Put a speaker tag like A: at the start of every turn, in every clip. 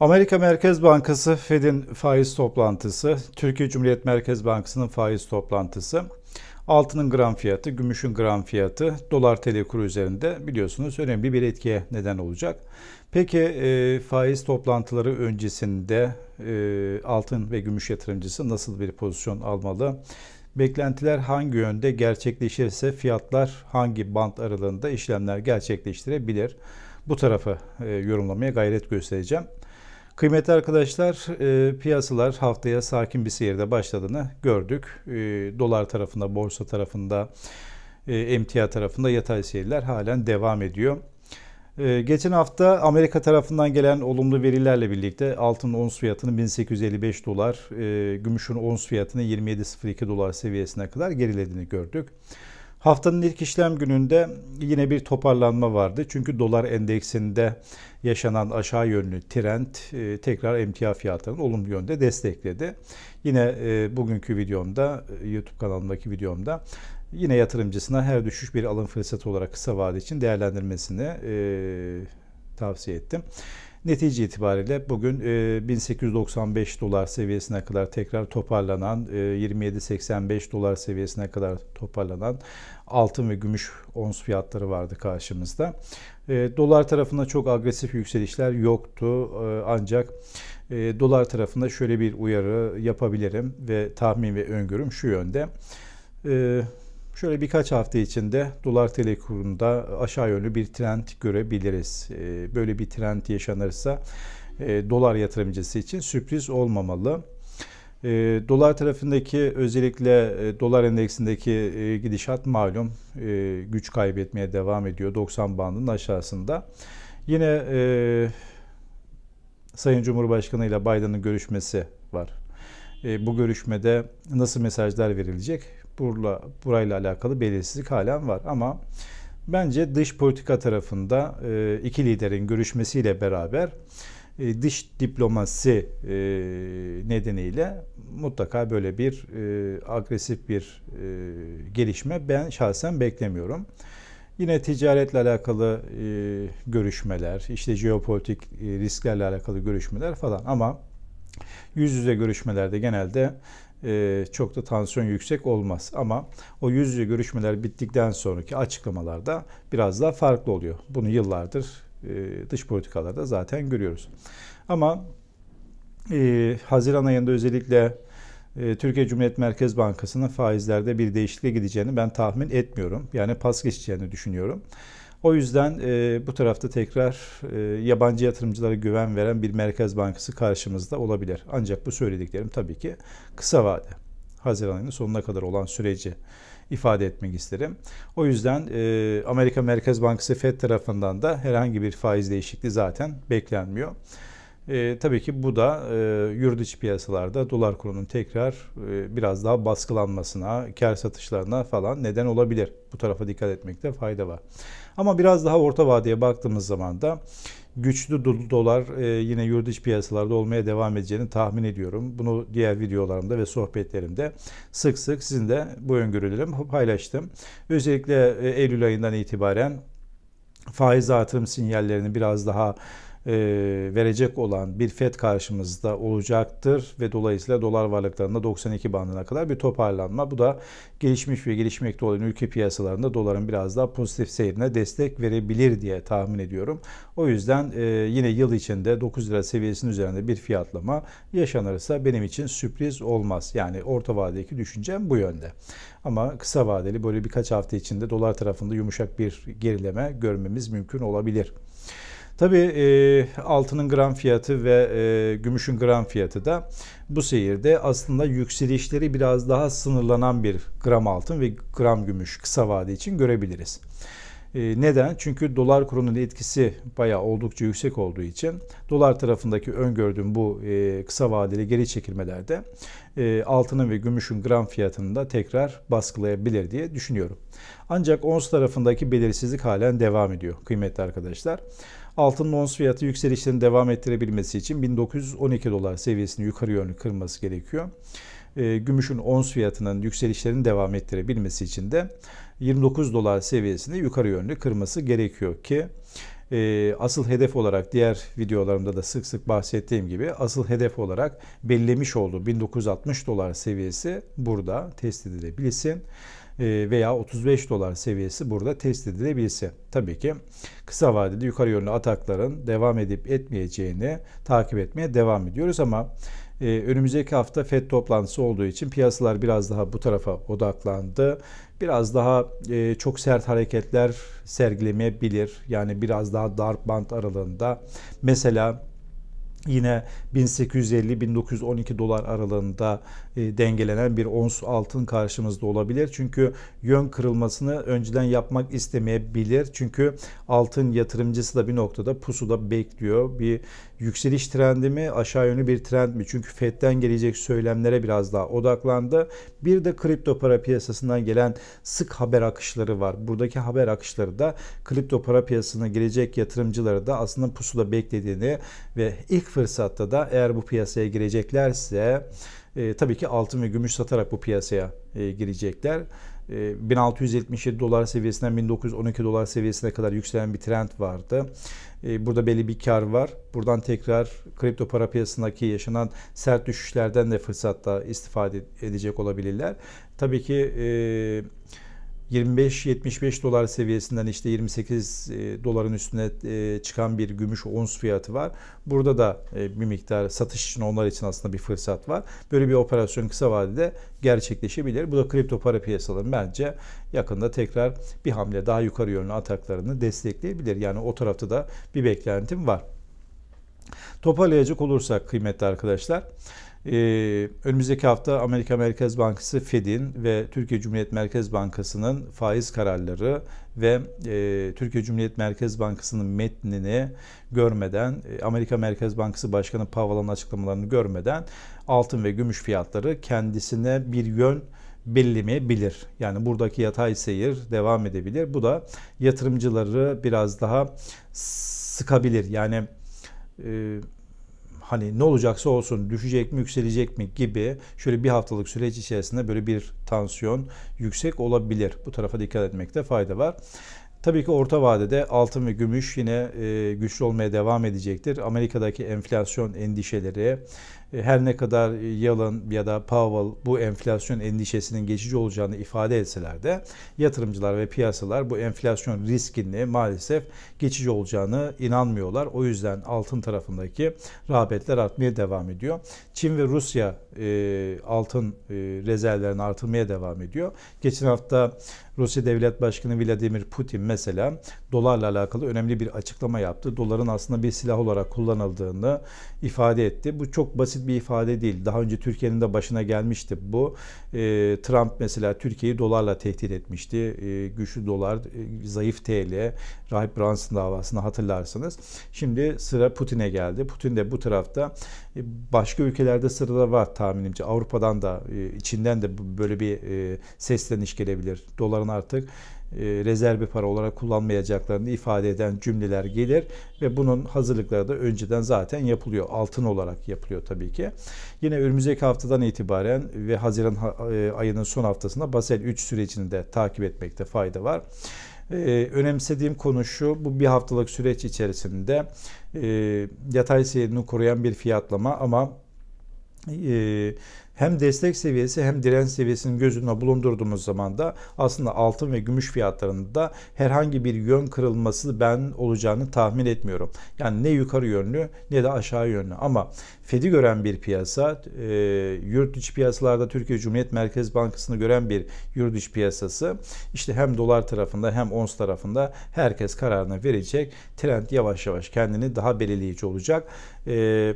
A: Amerika Merkez Bankası Fed'in faiz toplantısı, Türkiye Cumhuriyet Merkez Bankası'nın faiz toplantısı, altının gram fiyatı, gümüşün gram fiyatı, dolar tl kuru üzerinde biliyorsunuz önemli bir etkiye neden olacak. Peki e, faiz toplantıları öncesinde e, altın ve gümüş yatırımcısı nasıl bir pozisyon almalı? Beklentiler hangi yönde gerçekleşirse fiyatlar hangi band aralığında işlemler gerçekleştirebilir? Bu tarafı e, yorumlamaya gayret göstereceğim. Kıymetli arkadaşlar e, piyasalar haftaya sakin bir seyirde başladığını gördük. E, dolar tarafında, borsa tarafında, e, emtia tarafında yatay seyirler halen devam ediyor. E, geçen hafta Amerika tarafından gelen olumlu verilerle birlikte altın ons fiyatını 1855 dolar, e, gümüşün ons fiyatını 27.02 dolar seviyesine kadar gerilediğini gördük. Haftanın ilk işlem gününde yine bir toparlanma vardı. Çünkü dolar endeksinde yaşanan aşağı yönlü trend e, tekrar emtia fiyatlarını olumlu yönde destekledi. Yine e, bugünkü videomda, e, YouTube kanalındaki videomda yine yatırımcısına her düşüş bir alım fırsatı olarak kısa vade için değerlendirmesini tavsiye ettim. Netice itibariyle bugün 1895 e, dolar seviyesine kadar tekrar toparlanan, 27.85 e, dolar seviyesine kadar toparlanan altın ve gümüş ons fiyatları vardı karşımızda. E, dolar tarafında çok agresif yükselişler yoktu ancak dolar tarafında şöyle bir uyarı yapabilirim ve tahmin ve öngörüm şu yönde. Şöyle birkaç hafta içinde dolar tl kurunda aşağı yönlü bir trend görebiliriz. Ee, böyle bir trend yaşanırsa e, dolar yatırımcısı için sürpriz olmamalı. Ee, dolar tarafındaki özellikle e, dolar endeksindeki e, gidişat malum güç kaybetmeye devam ediyor 90 bandının aşağısında. Yine e, Sayın Cumhurbaşkanı ile Biden'ın görüşmesi var. E, bu görüşmede nasıl mesajlar verilecek burla, burayla alakalı belirsizlik halen var ama bence dış politika tarafında e, iki liderin görüşmesiyle beraber e, dış diplomasi e, nedeniyle mutlaka böyle bir agresif bir gelişme ben şahsen beklemiyorum. Yine ticaretle alakalı görüşmeler, işte jeopolitik e, risklerle alakalı görüşmeler falan ama yüz yüze görüşmelerde genelde e, çok da tansiyon yüksek olmaz. Ama o yüz yüze görüşmeler bittikten sonraki açıklamalarda biraz daha farklı oluyor. Bunu yıllardır e, dış politikalarda zaten görüyoruz. Ama e, Haziran ayında özellikle Türkiye Cumhuriyet Merkez Bankası'nın faizlerde bir değişikliğe gideceğini ben tahmin etmiyorum. Yani pas geçeceğini düşünüyorum. O yüzden e, bu tarafta tekrar e, yabancı yatırımcılara güven veren bir merkez bankası karşımızda olabilir. Ancak bu söylediklerim tabii ki kısa vade. Haziran ayının sonuna kadar olan süreci ifade etmek isterim. O yüzden e, Amerika Merkez Bankası Fed tarafından da herhangi bir faiz değişikliği zaten beklenmiyor. E, tabii ki bu da e, yurt içi piyasalarda dolar kurunun tekrar e, biraz daha baskılanmasına, kar satışlarına falan neden olabilir. Bu tarafa dikkat etmekte fayda var. Ama biraz daha orta vadeye baktığımız zaman da güçlü dolar e, yine yurt içi piyasalarda olmaya devam edeceğini tahmin ediyorum. Bunu diğer videolarımda ve sohbetlerimde sık sık sizin de bu öngörülerimi paylaştım. Özellikle e, Eylül ayından itibaren faiz artırım sinyallerini biraz daha e, verecek olan bir FED karşımızda olacaktır ve dolayısıyla dolar varlıklarında 92 bandına kadar bir toparlanma. Bu da gelişmiş ve gelişmekte olan ülke piyasalarında doların biraz daha pozitif seyrine destek verebilir diye tahmin ediyorum. O yüzden e, yine yıl içinde 9 lira seviyesinin üzerinde bir fiyatlama yaşanırsa benim için sürpriz olmaz. Yani orta vadedeki düşüncem bu yönde. Ama kısa vadeli böyle birkaç hafta içinde dolar tarafında yumuşak bir gerileme görmemiz mümkün olabilir. Tabii e, altının gram fiyatı ve e, gümüşün gram fiyatı da bu seyirde aslında yükselişleri biraz daha sınırlanan bir gram altın ve gram gümüş kısa vade için görebiliriz. Neden? Çünkü dolar kurunun etkisi bayağı oldukça yüksek olduğu için dolar tarafındaki öngördüğüm bu kısa vadeli geri çekilmelerde altının ve gümüşün gram fiyatını da tekrar baskılayabilir diye düşünüyorum. Ancak ons tarafındaki belirsizlik halen devam ediyor kıymetli arkadaşlar. Altın ons fiyatı yükselişlerini devam ettirebilmesi için 1912 dolar seviyesini yukarı yönlü kırması gerekiyor. Ee, gümüşün ons fiyatının yükselişlerini devam ettirebilmesi için de 29 dolar seviyesini yukarı yönlü kırması gerekiyor ki e, asıl hedef olarak diğer videolarımda da sık sık bahsettiğim gibi asıl hedef olarak bellemiş olduğu 1960 dolar seviyesi burada test edilebilsin. Ee, veya 35 dolar seviyesi burada test edilebilse. Tabii ki kısa vadede yukarı yönlü atakların devam edip etmeyeceğini takip etmeye devam ediyoruz ama e, önümüzdeki hafta FED toplantısı olduğu için piyasalar biraz daha bu tarafa odaklandı. Biraz daha e, çok sert hareketler sergilemeyebilir. Yani biraz daha dar band aralığında mesela Yine 1850-1912 dolar aralığında e, dengelenen bir ons altın karşımızda olabilir. Çünkü yön kırılmasını önceden yapmak istemeyebilir. Çünkü altın yatırımcısı da bir noktada pusuda bekliyor. Bir yükseliş trendi mi aşağı yönlü bir trend mi? Çünkü FED'den gelecek söylemlere biraz daha odaklandı. Bir de kripto para piyasasından gelen sık haber akışları var. Buradaki haber akışları da kripto para piyasasına gelecek yatırımcıları da aslında pusuda beklediğini ve ilk fırsatta da eğer bu piyasaya gireceklerse e, tabii ki altın ve gümüş satarak bu piyasaya e, girecekler. E, 1677 dolar seviyesinden 1912 dolar seviyesine kadar yükselen bir trend vardı. E, burada belli bir kar var. Buradan tekrar kripto para piyasasındaki yaşanan sert düşüşlerden de fırsatta istifade edecek olabilirler. Tabii ki e, 25-75 dolar seviyesinden işte 28 e, doların üstüne e, çıkan bir gümüş ons fiyatı var. Burada da e, bir miktar satış için onlar için aslında bir fırsat var. Böyle bir operasyon kısa vadede gerçekleşebilir. Bu da kripto para piyasaların bence yakında tekrar bir hamle daha yukarı yönlü ataklarını destekleyebilir. Yani o tarafta da bir beklentim var. Toparlayacak olursak kıymetli arkadaşlar ee, önümüzdeki hafta Amerika Merkez Bankası Fed'in ve Türkiye Cumhuriyet Merkez Bankası'nın faiz kararları ve e, Türkiye Cumhuriyet Merkez Bankası'nın metnini görmeden, e, Amerika Merkez Bankası Başkanı Powell'ın açıklamalarını görmeden altın ve gümüş fiyatları kendisine bir yön belirlemeyebilir. Yani buradaki yatay seyir devam edebilir. Bu da yatırımcıları biraz daha sıkabilir. Yani e, hani ne olacaksa olsun düşecek mi yükselecek mi gibi şöyle bir haftalık süreç içerisinde böyle bir tansiyon yüksek olabilir. Bu tarafa dikkat etmekte fayda var. Tabii ki orta vadede altın ve gümüş yine e, güçlü olmaya devam edecektir. Amerika'daki enflasyon endişeleri, e, her ne kadar e, Yalın ya da Powell bu enflasyon endişesinin geçici olacağını ifade etseler de yatırımcılar ve piyasalar bu enflasyon riskini maalesef geçici olacağını inanmıyorlar. O yüzden altın tarafındaki rağbetler artmaya devam ediyor. Çin ve Rusya e, altın e, rezervlerini artırmaya devam ediyor. Geçen hafta Rusya Devlet Başkanı Vladimir Putin mesela dolarla alakalı önemli bir açıklama yaptı. Doların aslında bir silah olarak kullanıldığını ifade etti. Bu çok basit bir ifade değil. Daha önce Türkiye'nin de başına gelmişti bu. E, Trump mesela Türkiye'yi dolarla tehdit etmişti. E, güçlü dolar, e, zayıf TL, Rahip Brunson davasını hatırlarsınız. Şimdi sıra Putin'e geldi. Putin de bu tarafta e, başka ülkelerde sırada var tahminimce. Avrupa'dan da, e, içinden de böyle bir e, sesleniş gelebilir. Doların artık e, rezervi para olarak kullanmayacaklarını ifade eden cümleler gelir ve bunun hazırlıkları da önceden zaten yapılıyor. Altın olarak yapılıyor tabii ki. Yine önümüzdeki haftadan itibaren ve Haziran e, ayının son haftasında Basel 3 sürecini de takip etmekte fayda var. Ee, önemsediğim konu şu, bu bir haftalık süreç içerisinde e, yatay seyirini koruyan bir fiyatlama ama e, hem destek seviyesi hem direnç seviyesinin gözünde bulundurduğumuz zaman da aslında altın ve gümüş fiyatlarında herhangi bir yön kırılması ben olacağını tahmin etmiyorum. Yani ne yukarı yönlü ne de aşağı yönlü ama Fed'i gören bir piyasa, e, yurt dışı piyasalarda Türkiye Cumhuriyet Merkez Bankası'nı gören bir yurt dışı piyasası işte hem dolar tarafında hem ons tarafında herkes kararını verecek. Trend yavaş yavaş kendini daha belirleyici olacak. Eee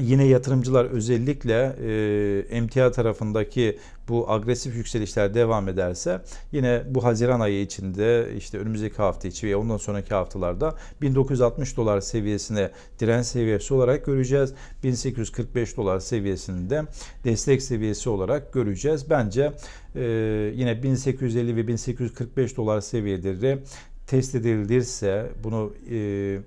A: Yine yatırımcılar özellikle e, emtia tarafındaki bu agresif yükselişler devam ederse yine bu Haziran ayı içinde işte önümüzdeki hafta içi ve ondan sonraki haftalarda 1960 dolar seviyesine direnç seviyesi olarak göreceğiz. 1845 dolar seviyesinde destek seviyesi olarak göreceğiz. Bence e, yine 1850 ve 1845 dolar seviyeleri test edilirse bunu e,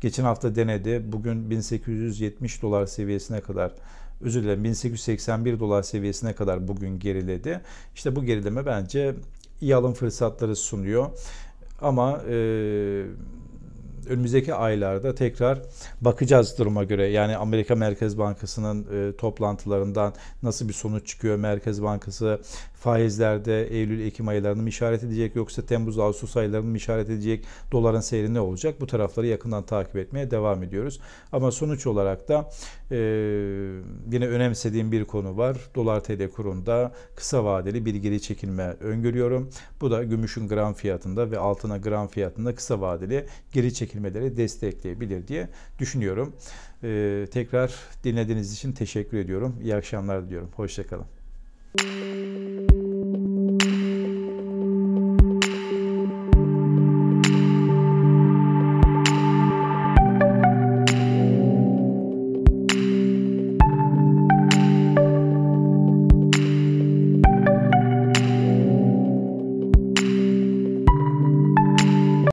A: Geçen hafta denedi. Bugün 1870 dolar seviyesine kadar özür dilerim 1881 dolar seviyesine kadar bugün geriledi. İşte bu gerileme bence iyi alım fırsatları sunuyor. Ama e, önümüzdeki aylarda tekrar bakacağız duruma göre. Yani Amerika Merkez Bankası'nın e, toplantılarından nasıl bir sonuç çıkıyor? Merkez Bankası faizlerde Eylül-Ekim aylarını mı işaret edecek yoksa Temmuz-Ağustos aylarını mı işaret edecek, doların seyri ne olacak? Bu tarafları yakından takip etmeye devam ediyoruz. Ama sonuç olarak da e, yine önemsediğim bir konu var. Dolar TL kurunda kısa vadeli bir geri çekilme öngörüyorum. Bu da gümüşün gram fiyatında ve altına gram fiyatında kısa vadeli geri çekilmeleri destekleyebilir diye düşünüyorum. Ee, tekrar dinlediğiniz için teşekkür ediyorum. İyi akşamlar diliyorum. Hoşçakalın. Müzik